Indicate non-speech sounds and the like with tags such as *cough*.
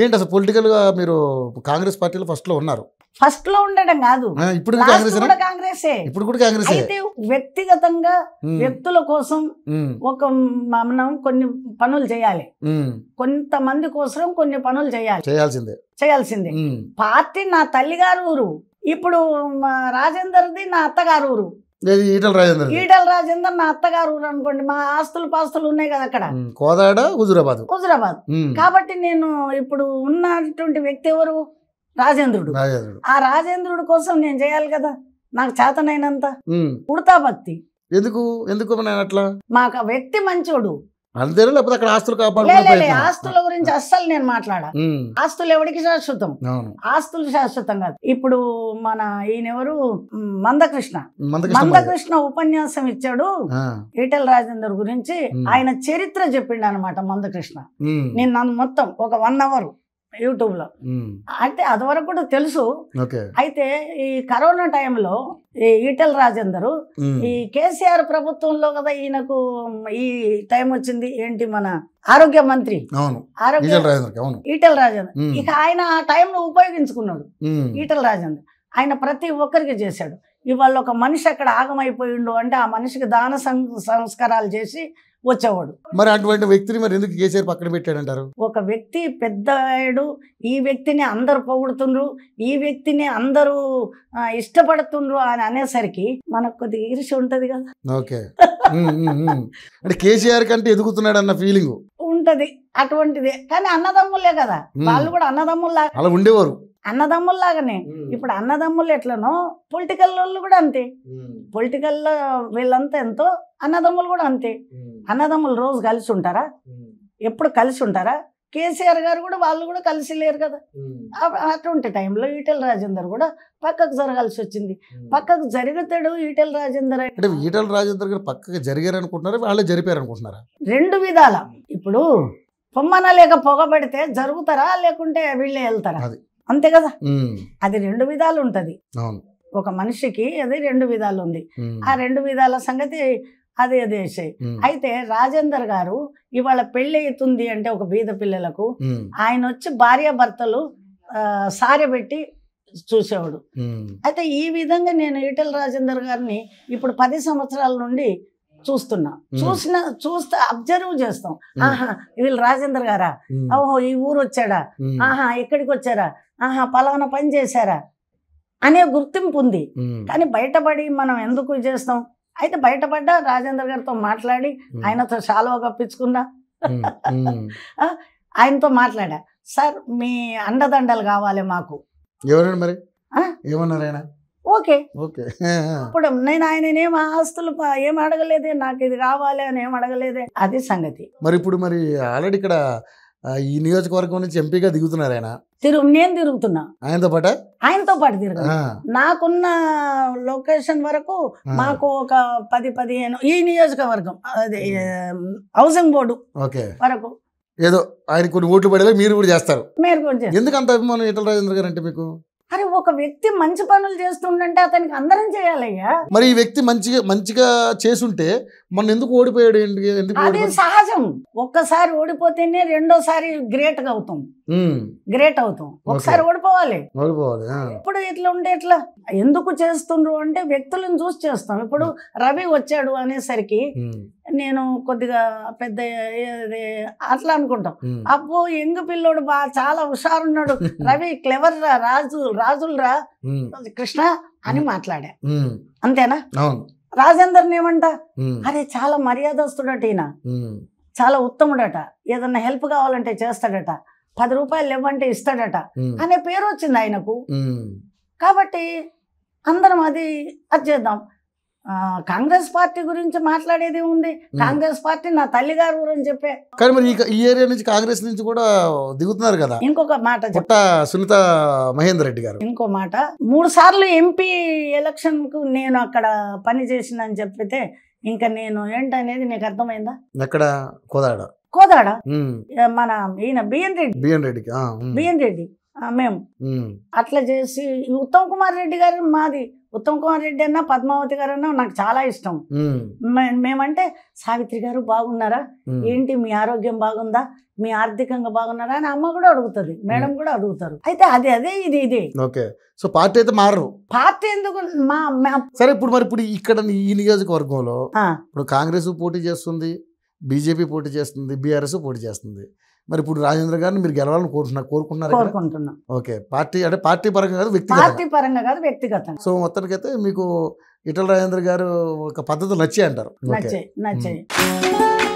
ఏంటి అసలు పొలిటికల్గా మీరు కాంగ్రెస్ పార్టీలో లో ఉన్నారు ఫస్ట్ లో ఉండడం కాదు ఇప్పుడు కాంగ్రెస్ ఇప్పుడు కూడా కాంగ్రెస్ అయితే వ్యక్తిగతంగా వ్యక్తుల కోసం ఒక మనం కొన్ని పనులు చేయాలి కొంతమంది కోసం కొన్ని పనులు చేయాలి చేయాల్సిందే చేయాల్సిందే పార్టీ నా తల్లి గారు ఊరు ఇప్పుడు రాజేందర్ది నా అత్తగారు ఊరు ఈటల రాజేందర్ ఈటల రాజేందర్ నా అత్తగారు అనుకోండి మా ఆస్తులు పాస్తులు ఉన్నాయి కదా అక్కడ కోదాడ హుజురాబాద్ హుజురాబాద్ కాబట్టి నేను ఇప్పుడు ఉన్నటువంటి వ్యక్తి ఎవరు రాజేంద్రుడు ఆ రాజేంద్రుడు కోసం నేను చేయాలి కదా నాకు చేతనైనంత ఉడతా భక్తి ఎందుకు ఎందుకు అట్లా మాకు వ్యక్తి మంచోడు అందరూ లేకపోతే అక్కడ ఆస్తులు ఆస్తుల గురించి అస్సలు నేను మాట్లాడా ఆస్తులు ఎవరికి శాశ్వతం ఆస్తులు శాశ్వతం కాదు ఇప్పుడు మన ఈయనెవరు మందకృష్ణ మందకృష్ణ ఉపన్యాసం ఇచ్చాడు ఈటల రాజేందర్ గురించి ఆయన చరిత్ర చెప్పిండు అనమాట మందకృష్ణ నేను మొత్తం ఒక వన్ అవర్ యూట్యూబ్లో అంటే అదివరకు కూడా తెలుసు అయితే ఈ కరోనా టైంలో ఈ ఈటెల రాజేందరు ఈ కేసీఆర్ ప్రభుత్వంలో కదా ఈయనకు ఈ టైం వచ్చింది ఏంటి మన ఆరోగ్య మంత్రి ఆరోగ్య ఈటెల రాజేందర్ ఇక ఆయన ఆ లో ఉపయోగించుకున్నాడు ఈటెల రాజేందర్ ఆయన ప్రతి ఒక్కరికి చేశాడు ఇవాళ ఒక మనిషి అక్కడ ఆగమైపోయిండు అంటే ఆ మనిషికి దాన సంస్కారాలు చేసి వచ్చేవాడు మరి అటువంటి వ్యక్తిని మరి ఎందుకు కేసీఆర్ పక్కన పెట్టాడంటారు ఒక వ్యక్తి పెద్ద ఈ వ్యక్తిని అందరు పొగుడుతుండ్రు ఈ వ్యక్తిని అందరూ ఇష్టపడుతుండ్రు అని అనేసరికి మనకు కొద్దిగా ఈర్ష ఉంటది కదా ఓకే అంటే కేసీఆర్ కంటే ఎదుగుతున్నాడు అన్న ఫీలింగ్ ఉంటది అటువంటిది కానీ అన్నదమ్ములే కదా వాళ్ళు కూడా అన్నదమ్ముల్లా అలా ఉండేవారు అన్నదమ్ముల్లాగానే ఇప్పుడు అన్నదమ్ములు ఎట్లనో పొలిటికల్ వాళ్ళు కూడా అంతే పొలిటికల్లో వీళ్ళంతా ఎంతో అన్నదమ్ములు కూడా అంతే అన్నదమ్ములు రోజు కలిసి ఉంటారా ఎప్పుడు కలిసి ఉంటారా కేసీఆర్ గారు కూడా వాళ్ళు కూడా కలిసి లేరు కదా అటువంటి టైంలో ఈటెల రాజేందర్ కూడా పక్కకు జరగాల్సి వచ్చింది పక్కకు జరుగుతాడు ఈటెల రాజేందర్ అంటే ఈటెల రాజేందర్ గారు పక్కకు జరిగారు అనుకుంటున్నారు వాళ్ళే జరిపారు అనుకుంటున్నారా రెండు విధాల ఇప్పుడు పొమ్మన లేక పొగబడితే జరుగుతారా లేకుంటే వీళ్ళే వెళ్తారా అంతే కదా అది రెండు విధాలు ఉంటది ఒక మనిషికి అది రెండు విధాలు ఉంది ఆ రెండు విధాల సంగతి అదే అదే అయితే రాజేందర్ గారు ఇవాళ పెళ్లి అవుతుంది అంటే ఒక బీద పిల్లలకు ఆయన వచ్చి భార్య భర్తలు పెట్టి చూసేవాడు అయితే ఈ విధంగా నేను ఈటల రాజేందర్ గారిని ఇప్పుడు పది సంవత్సరాల నుండి చూస్తున్నా చూసిన చూస్తే అబ్జర్వ్ చేస్తాం ఆహా వీళ్ళు రాజేంద్ర గారా ఓహో ఈ ఊరు వచ్చాడా ఆహా ఎక్కడికి వచ్చారా ఆహా పలానా పని చేశారా అనే గుర్తింపు ఉంది కానీ బయటపడి మనం ఎందుకు చేస్తాం అయితే బయటపడ్డా రాజేంద్ర గారితో మాట్లాడి ఆయనతో షాలువ కప్పించుకున్నా ఆయనతో మాట్లాడా సార్ మీ అండదండలు కావాలి మాకు ఎవరండి మరి ఏమన్నారు ఆయన ఓకే ఓకే అప్పుడు నేను ఆయన ఏం ఆస్తులు ఏం అడగలేదే నాకు ఇది కావాలి అని ఏం అడగలేదే అది సంగతి మరి ఇప్పుడు మరి ఆల్రెడీ ఇక్కడ ఈ నియోజకవర్గం నుంచి ఎంపీగా దిగుతున్నారు ఆయన తిరుగు నేను తిరుగుతున్నా ఆయనతో పాటు ఆయనతో పాటు తిరుగు నాకున్న లొకేషన్ వరకు మాకు ఒక పది పదిహేను ఈ నియోజకవర్గం అదే హౌసింగ్ బోర్డు ఓకే వరకు ఏదో ఆయన కొన్ని ఓట్లు పడేలా మీరు కూడా చేస్తారు ఎందుకు అంత అభిమానం ఈటల రాజేంద్ర గారు అంటే మీకు అరే ఒక వ్యక్తి మంచి పనులు చేస్తుండంటే అతనికి అందరం చేయాలయ్యా మరి ఈ వ్యక్తి మంచిగా మంచిగా చేసుంటే మనం ఎందుకు ఓడిపోయాడు అది సహజం ఒక్కసారి ఓడిపోతేనే రెండోసారి గ్రేట్ అవుతాం గ్రేట్ అవుతాం ఒకసారి ఓడిపోవాలి ఓడిపోవాలి ఇప్పుడు ఇట్లా ఉంటే ఇట్లా ఎందుకు చేస్తుండ్రు అంటే వ్యక్తులను చూసి చేస్తాం ఇప్పుడు రవి వచ్చాడు అనేసరికి నేను కొద్దిగా పెద్ద అట్లా అనుకుంటాం అప్పు ఎంగు పిల్లోడు బా చాలా హుషారున్నాడు *laughs* రవి క్లెవర్ రాజు రాజులరా కృష్ణ అని మాట్లాడా అంతేనా రాజేందర్ని ఏమంట అరే చాలా మర్యాదస్తుడట ఈయన చాలా ఉత్తముడట ఏదన్నా హెల్ప్ కావాలంటే చేస్తాడట పది రూపాయలు ఇవ్వంటే ఇస్తాడట అనే పేరు వచ్చింది ఆయనకు కాబట్టి అందరం అది అది చేద్దాం కాంగ్రెస్ పార్టీ గురించి మాట్లాడేది ఉంది కాంగ్రెస్ పార్టీ నా తల్లి గారు అని చెప్పే కానీ మరి ఈ ఏరియా నుంచి కాంగ్రెస్ నుంచి కూడా దిగుతున్నారు కదా ఇంకొక మాట చెప్తా సునీత మహేందర్ రెడ్డి గారు ఇంకో మాట మూడు సార్లు ఎంపీ ఎలక్షన్ కు నేను అక్కడ పని చేసిన అని చెప్పితే ఇంకా నేను ఏంటనేది నీకు అర్థమైందా అక్కడ కోదాడ కోదాడ మన ఈయన B N Reddy B N Reddy B N Reddy మేము అట్లా చేసి ఉత్తమ్ కుమార్ రెడ్డి గారు మాది ఉత్తమ్ కుమార్ రెడ్డి అన్న పద్మావతి గారు అన్న నాకు చాలా ఇష్టం మేమంటే సావిత్రి గారు బాగున్నారా ఏంటి మీ ఆరోగ్యం బాగుందా మీ ఆర్థికంగా బాగున్నారా అని అమ్మ కూడా అడుగుతుంది మేడం కూడా అడుగుతారు అయితే అదే అదే ఇది ఇది ఓకే సో పార్టీ అయితే మారరు పార్టీ ఎందుకు మా సరే ఇప్పుడు మరి ఇప్పుడు ఇక్కడ ఈ నియోజకవర్గంలో ఇప్పుడు కాంగ్రెస్ పోటీ చేస్తుంది బీజేపీ పోటీ చేస్తుంది బీఆర్ఎస్ పోటీ చేస్తుంది మరి ఇప్పుడు రాజేంద్ర గారిని మీరు గెలవాలని కోరుతున్నారు కోరుకుంటున్నారు ఓకే పార్టీ అంటే పార్టీ పరంగా కాదు వ్యక్తి పార్టీ పరంగా కాదు వ్యక్తిగత సో మొత్తానికి అయితే మీకు ఇటల రాజేంద్ర గారు ఒక పద్ధతి నచ్చాయి అంటారు నచ్చాయి నచ్చాయి